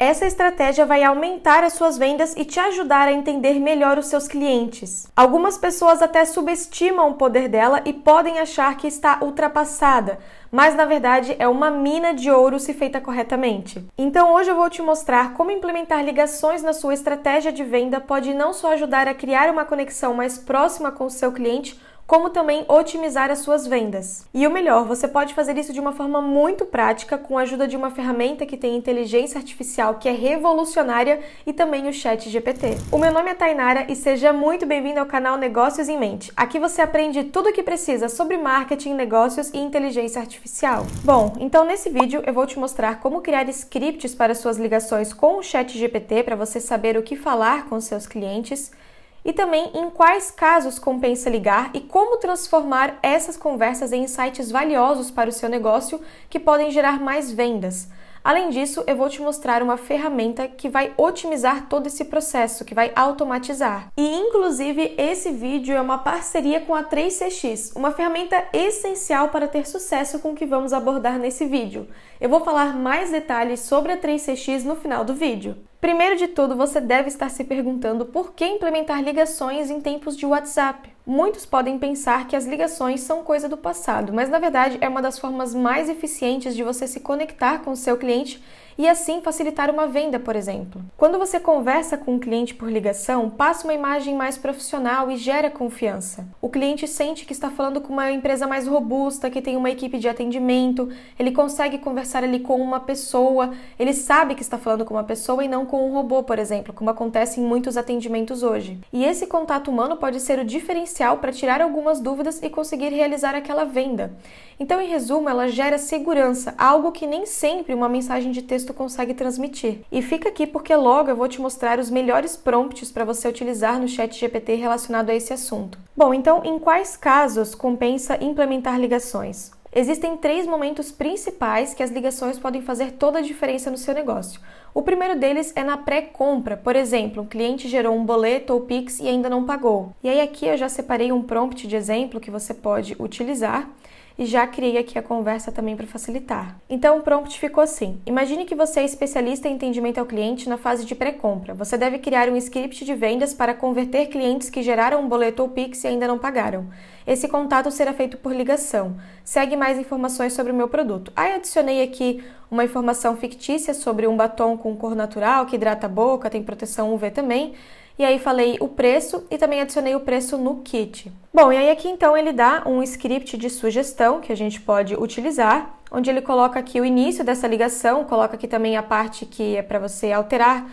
Essa estratégia vai aumentar as suas vendas e te ajudar a entender melhor os seus clientes. Algumas pessoas até subestimam o poder dela e podem achar que está ultrapassada, mas na verdade é uma mina de ouro se feita corretamente. Então hoje eu vou te mostrar como implementar ligações na sua estratégia de venda pode não só ajudar a criar uma conexão mais próxima com o seu cliente, como também otimizar as suas vendas. E o melhor, você pode fazer isso de uma forma muito prática com a ajuda de uma ferramenta que tem inteligência artificial que é revolucionária e também o Chat GPT. O meu nome é Tainara e seja muito bem-vindo ao canal Negócios em Mente. Aqui você aprende tudo o que precisa sobre marketing, negócios e inteligência artificial. Bom, então nesse vídeo eu vou te mostrar como criar scripts para suas ligações com o Chat GPT para você saber o que falar com seus clientes e também em quais casos compensa ligar e como transformar essas conversas em insights valiosos para o seu negócio que podem gerar mais vendas. Além disso, eu vou te mostrar uma ferramenta que vai otimizar todo esse processo, que vai automatizar. E inclusive esse vídeo é uma parceria com a 3CX, uma ferramenta essencial para ter sucesso com o que vamos abordar nesse vídeo. Eu vou falar mais detalhes sobre a 3CX no final do vídeo. Primeiro de tudo, você deve estar se perguntando por que implementar ligações em tempos de WhatsApp. Muitos podem pensar que as ligações são coisa do passado, mas na verdade é uma das formas mais eficientes de você se conectar com o seu cliente e assim facilitar uma venda, por exemplo. Quando você conversa com um cliente por ligação, passa uma imagem mais profissional e gera confiança. O cliente sente que está falando com uma empresa mais robusta, que tem uma equipe de atendimento, ele consegue conversar ali com uma pessoa, ele sabe que está falando com uma pessoa e não com um robô, por exemplo, como acontece em muitos atendimentos hoje. E esse contato humano pode ser o diferencial para tirar algumas dúvidas e conseguir realizar aquela venda. Então, em resumo, ela gera segurança, algo que nem sempre uma mensagem de texto consegue transmitir. E fica aqui porque logo eu vou te mostrar os melhores prompts para você utilizar no chat GPT relacionado a esse assunto. Bom, então em quais casos compensa implementar ligações? Existem três momentos principais que as ligações podem fazer toda a diferença no seu negócio. O primeiro deles é na pré-compra, por exemplo, um cliente gerou um boleto ou Pix e ainda não pagou. E aí aqui eu já separei um prompt de exemplo que você pode utilizar e já criei aqui a conversa também para facilitar. Então o prompt ficou assim: Imagine que você é especialista em atendimento ao cliente na fase de pré-compra. Você deve criar um script de vendas para converter clientes que geraram um boleto ou Pix e ainda não pagaram. Esse contato será feito por ligação. Segue mais informações sobre o meu produto. Aí adicionei aqui uma informação fictícia sobre um batom com cor natural que hidrata a boca, tem proteção UV também e aí falei o preço e também adicionei o preço no kit. Bom, e aí aqui então ele dá um script de sugestão que a gente pode utilizar, onde ele coloca aqui o início dessa ligação, coloca aqui também a parte que é para você alterar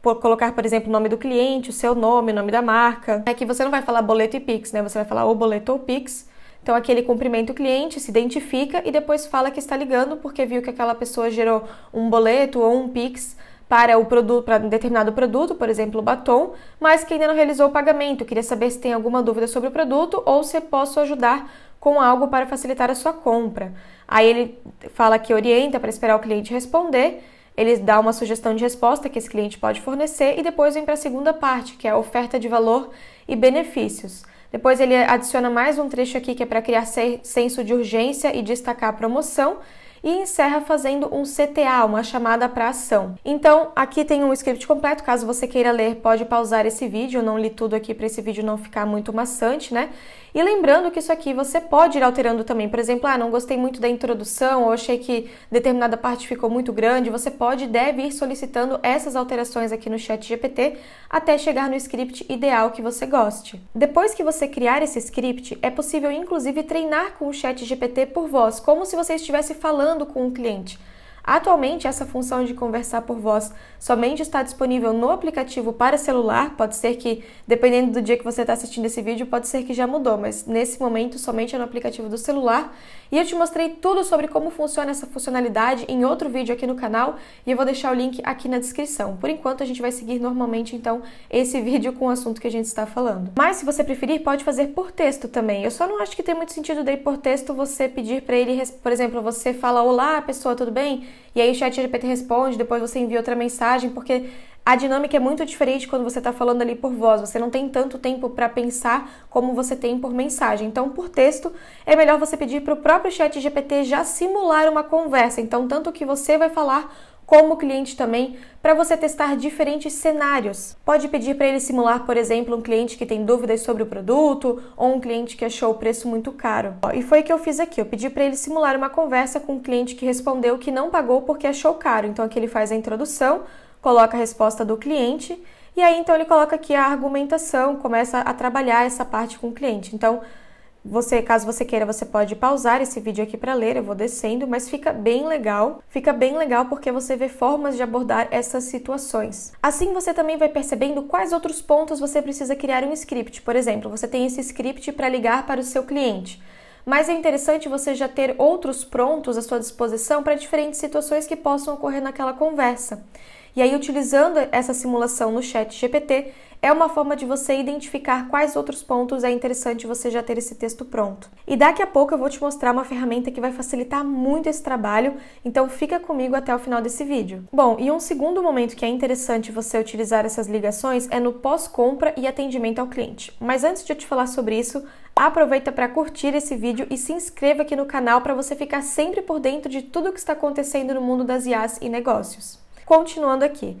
por colocar, por exemplo, o nome do cliente, o seu nome, o nome da marca. Aqui é você não vai falar boleto e Pix, né? Você vai falar o boleto ou Pix. Então aqui ele cumprimenta o cliente, se identifica e depois fala que está ligando porque viu que aquela pessoa gerou um boleto ou um Pix para o produto, para um determinado produto, por exemplo, o batom, mas que ainda não realizou o pagamento. Queria saber se tem alguma dúvida sobre o produto ou se posso ajudar com algo para facilitar a sua compra. Aí ele fala que orienta para esperar o cliente responder, ele dá uma sugestão de resposta que esse cliente pode fornecer e depois vem para a segunda parte, que é a oferta de valor e benefícios. Depois ele adiciona mais um trecho aqui que é para criar senso de urgência e destacar a promoção e encerra fazendo um CTA, uma chamada para ação. Então, aqui tem um script completo, caso você queira ler, pode pausar esse vídeo, eu não li tudo aqui para esse vídeo não ficar muito maçante, né? E lembrando que isso aqui você pode ir alterando também, por exemplo, ah, não gostei muito da introdução, ou achei que determinada parte ficou muito grande, você pode e deve ir solicitando essas alterações aqui no chat GPT até chegar no script ideal que você goste. Depois que você criar esse script, é possível inclusive treinar com o chat GPT por voz, como se você estivesse falando falando com o cliente. Atualmente, essa função de conversar por voz somente está disponível no aplicativo para celular. Pode ser que, dependendo do dia que você está assistindo esse vídeo, pode ser que já mudou, mas nesse momento somente é no aplicativo do celular. E eu te mostrei tudo sobre como funciona essa funcionalidade em outro vídeo aqui no canal e eu vou deixar o link aqui na descrição. Por enquanto, a gente vai seguir normalmente então esse vídeo com o assunto que a gente está falando. Mas se você preferir, pode fazer por texto também. Eu só não acho que tem muito sentido daí por texto você pedir para ele, por exemplo, você fala: "Olá, pessoa, tudo bem?" e aí o chat GPT responde, depois você envia outra mensagem, porque a dinâmica é muito diferente quando você está falando ali por voz. Você não tem tanto tempo para pensar como você tem por mensagem. Então, por texto, é melhor você pedir para o próprio chat GPT já simular uma conversa. Então, tanto que você vai falar como cliente também, para você testar diferentes cenários. Pode pedir para ele simular, por exemplo, um cliente que tem dúvidas sobre o produto ou um cliente que achou o preço muito caro. E foi o que eu fiz aqui, eu pedi para ele simular uma conversa com um cliente que respondeu que não pagou porque achou caro. Então aqui ele faz a introdução, coloca a resposta do cliente e aí então ele coloca aqui a argumentação, começa a trabalhar essa parte com o cliente. Então, você, caso você queira, você pode pausar esse vídeo aqui para ler, eu vou descendo, mas fica bem legal. Fica bem legal porque você vê formas de abordar essas situações. Assim você também vai percebendo quais outros pontos você precisa criar um script. Por exemplo, você tem esse script para ligar para o seu cliente. Mas é interessante você já ter outros prontos à sua disposição para diferentes situações que possam ocorrer naquela conversa. E aí, utilizando essa simulação no chat GPT, é uma forma de você identificar quais outros pontos é interessante você já ter esse texto pronto. E daqui a pouco eu vou te mostrar uma ferramenta que vai facilitar muito esse trabalho, então fica comigo até o final desse vídeo. Bom, e um segundo momento que é interessante você utilizar essas ligações é no pós-compra e atendimento ao cliente. Mas antes de eu te falar sobre isso, aproveita para curtir esse vídeo e se inscreva aqui no canal para você ficar sempre por dentro de tudo o que está acontecendo no mundo das IAs e negócios. Continuando aqui.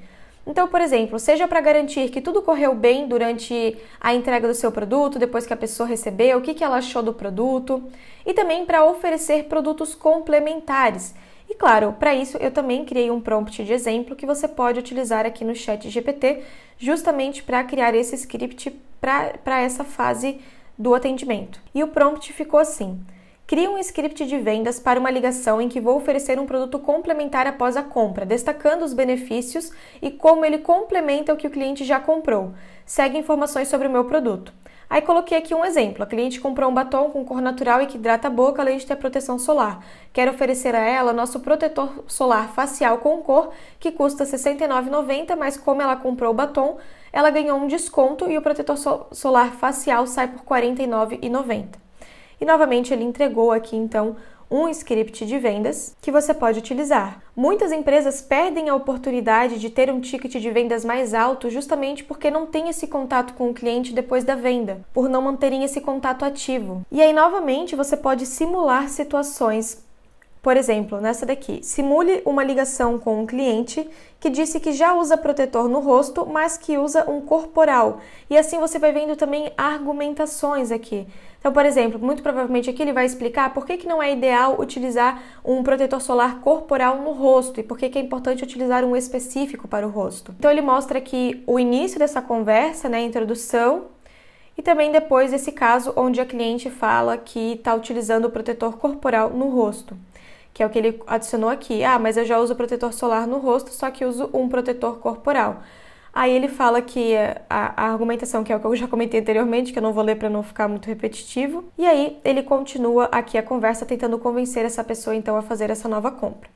Então, por exemplo, seja para garantir que tudo correu bem durante a entrega do seu produto, depois que a pessoa recebeu, o que, que ela achou do produto, e também para oferecer produtos complementares. E claro, para isso eu também criei um prompt de exemplo que você pode utilizar aqui no Chat GPT, justamente para criar esse script para essa fase do atendimento. E o prompt ficou assim. Crie um script de vendas para uma ligação em que vou oferecer um produto complementar após a compra, destacando os benefícios e como ele complementa o que o cliente já comprou. Segue informações sobre o meu produto. Aí coloquei aqui um exemplo. A cliente comprou um batom com cor natural e que hidrata a boca, além de ter proteção solar. Quero oferecer a ela nosso protetor solar facial com cor, que custa R$ 69,90, mas como ela comprou o batom, ela ganhou um desconto e o protetor solar facial sai por R$ 49,90. E novamente ele entregou aqui então um script de vendas que você pode utilizar. Muitas empresas perdem a oportunidade de ter um ticket de vendas mais alto justamente porque não tem esse contato com o cliente depois da venda, por não manterem esse contato ativo. E aí novamente você pode simular situações por exemplo, nessa daqui, simule uma ligação com um cliente que disse que já usa protetor no rosto, mas que usa um corporal. E assim você vai vendo também argumentações aqui. Então, por exemplo, muito provavelmente aqui ele vai explicar por que, que não é ideal utilizar um protetor solar corporal no rosto e por que, que é importante utilizar um específico para o rosto. Então, ele mostra aqui o início dessa conversa, né, a introdução, e também depois esse caso onde a cliente fala que está utilizando o protetor corporal no rosto que é o que ele adicionou aqui. Ah, mas eu já uso protetor solar no rosto, só que uso um protetor corporal. Aí ele fala que a, a, argumentação, que é o que eu já comentei anteriormente, que eu não vou ler para não ficar muito repetitivo. E aí ele continua aqui a conversa tentando convencer essa pessoa então a fazer essa nova compra.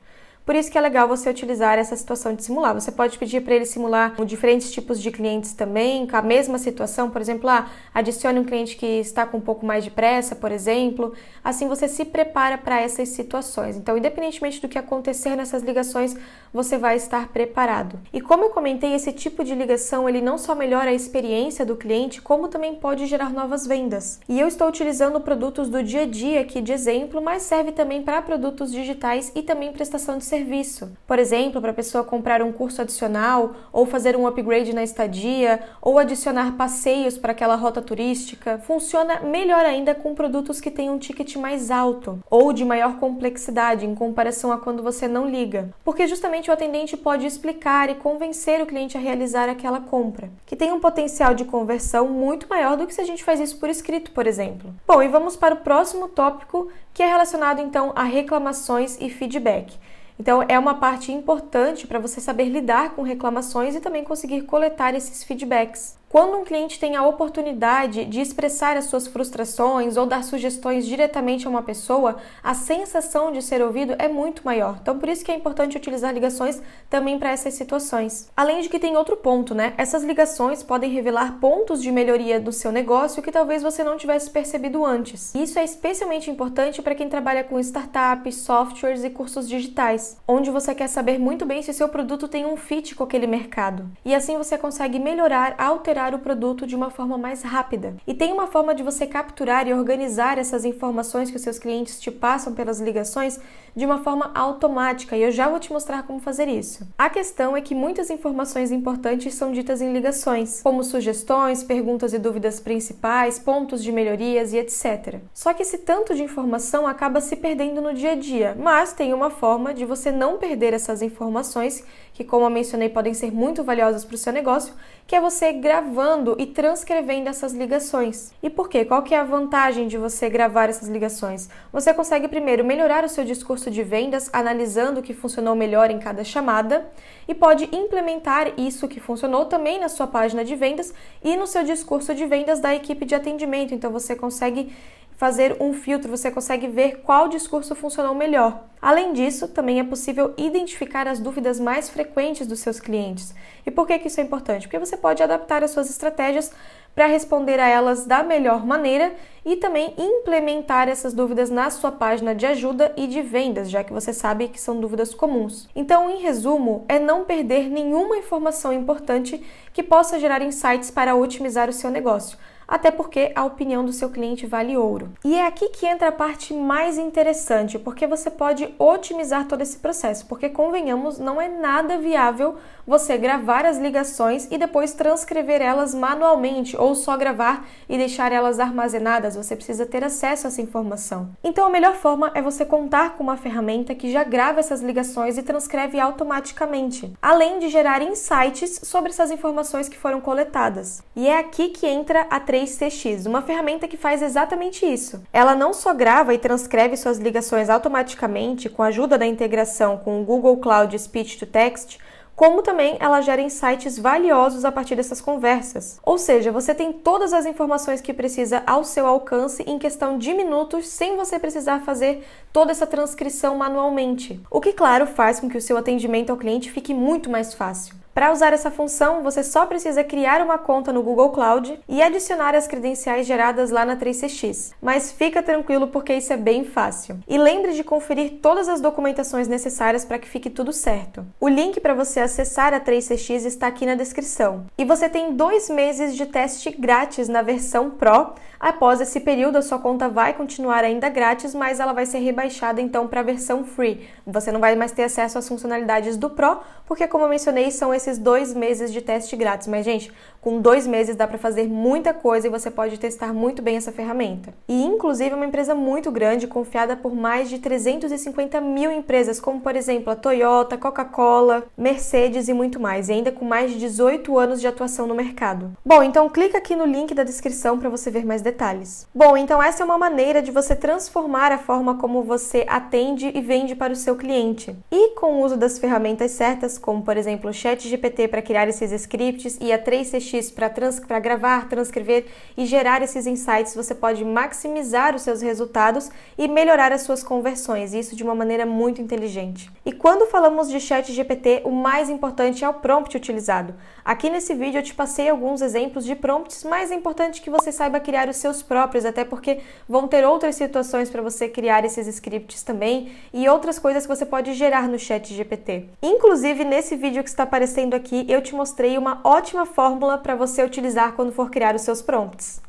Por isso que é legal você utilizar essa situação de simular. Você pode pedir para ele simular diferentes tipos de clientes também, com a mesma situação, por exemplo, ah, adicione um cliente que está com um pouco mais de pressa, por exemplo. Assim você se prepara para essas situações. Então, independentemente do que acontecer nessas ligações, você vai estar preparado. E como eu comentei, esse tipo de ligação, ele não só melhora a experiência do cliente, como também pode gerar novas vendas. E eu estou utilizando produtos do dia a dia aqui de exemplo, mas serve também para produtos digitais e também prestação de serviço serviço. Por exemplo, para a pessoa comprar um curso adicional, ou fazer um upgrade na estadia, ou adicionar passeios para aquela rota turística. Funciona melhor ainda com produtos que têm um ticket mais alto ou de maior complexidade em comparação a quando você não liga, porque justamente o atendente pode explicar e convencer o cliente a realizar aquela compra, que tem um potencial de conversão muito maior do que se a gente faz isso por escrito, por exemplo. Bom, e vamos para o próximo tópico, que é relacionado então a reclamações e feedback. Então, é uma parte importante para você saber lidar com reclamações e também conseguir coletar esses feedbacks. Quando um cliente tem a oportunidade de expressar as suas frustrações ou dar sugestões diretamente a uma pessoa, a sensação de ser ouvido é muito maior. Então, por isso que é importante utilizar ligações também para essas situações. Além de que tem outro ponto, né? Essas ligações podem revelar pontos de melhoria do seu negócio que talvez você não tivesse percebido antes. Isso é especialmente importante para quem trabalha com startups, softwares e cursos digitais, onde você quer saber muito bem se seu produto tem um fit com aquele mercado. E assim você consegue melhorar, alterar o produto de uma forma mais rápida. E tem uma forma de você capturar e organizar essas informações que os seus clientes te passam pelas ligações de uma forma automática, e eu já vou te mostrar como fazer isso. A questão é que muitas informações importantes são ditas em ligações, como sugestões, perguntas e dúvidas principais, pontos de melhorias e etc. Só que esse tanto de informação acaba se perdendo no dia a dia, mas tem uma forma de você não perder essas informações, que, como eu mencionei, podem ser muito valiosas para o seu negócio, que é você gravar gravando e transcrevendo essas ligações. E por quê? Qual que é a vantagem de você gravar essas ligações? Você consegue primeiro melhorar o seu discurso de vendas analisando o que funcionou melhor em cada chamada e pode implementar isso que funcionou também na sua página de vendas e no seu discurso de vendas da equipe de atendimento. Então você consegue fazer um filtro, você consegue ver qual discurso funcionou melhor. Além disso, também é possível identificar as dúvidas mais frequentes dos seus clientes. E por que, que isso é importante? Porque você pode adaptar as suas estratégias para responder a elas da melhor maneira e também implementar essas dúvidas na sua página de ajuda e de vendas, já que você sabe que são dúvidas comuns. Então, em resumo, é não perder nenhuma informação importante que possa gerar insights para otimizar o seu negócio até porque a opinião do seu cliente vale ouro. E é aqui que entra a parte mais interessante, porque você pode otimizar todo esse processo, porque convenhamos, não é nada viável você gravar as ligações e depois transcrever elas manualmente ou só gravar e deixar elas armazenadas, você precisa ter acesso a essa informação. Então a melhor forma é você contar com uma ferramenta que já grava essas ligações e transcreve automaticamente, além de gerar insights sobre essas informações que foram coletadas. E é aqui que entra a 3CX, uma ferramenta que faz exatamente isso. Ela não só grava e transcreve suas ligações automaticamente com a ajuda da integração com o Google Cloud Speech to Text, como também ela gera insights valiosos a partir dessas conversas. Ou seja, você tem todas as informações que precisa ao seu alcance em questão de minutos, sem você precisar fazer toda essa transcrição manualmente. O que, claro, faz com que o seu atendimento ao cliente fique muito mais fácil. Para usar essa função, você só precisa criar uma conta no Google Cloud e adicionar as credenciais geradas lá na 3CX. Mas fica tranquilo porque isso é bem fácil. E lembre de conferir todas as documentações necessárias para que fique tudo certo. O link para você acessar a 3CX está aqui na descrição. E você tem dois meses de teste grátis na versão Pro. Após esse período, a sua conta vai continuar ainda grátis, mas ela vai ser rebaixada então para a versão Free. Você não vai mais ter acesso às funcionalidades do Pro, porque como eu mencionei, são esses esses dois meses de teste grátis. Mas, gente, com dois meses dá para fazer muita coisa e você pode testar muito bem essa ferramenta. E inclusive é uma empresa muito grande, confiada por mais de 350 mil empresas, como por exemplo a Toyota, Coca-Cola, Mercedes e muito mais, e ainda com mais de 18 anos de atuação no mercado. Bom, então clica aqui no link da descrição para você ver mais detalhes. Bom, então essa é uma maneira de você transformar a forma como você atende e vende para o seu cliente. E com o uso das ferramentas certas, como por exemplo o ChatGPT para criar esses scripts e a 3CX para trans, gravar, transcrever e gerar esses insights, você pode maximizar os seus resultados e melhorar as suas conversões, isso de uma maneira muito inteligente. E quando falamos de chat GPT, o mais importante é o prompt utilizado. Aqui nesse vídeo eu te passei alguns exemplos de prompts, mas é importante que você saiba criar os seus próprios, até porque vão ter outras situações para você criar esses scripts também e outras coisas que você pode gerar no chat GPT. Inclusive, nesse vídeo que está aparecendo aqui, eu te mostrei uma ótima fórmula para você utilizar quando for criar os seus prompts.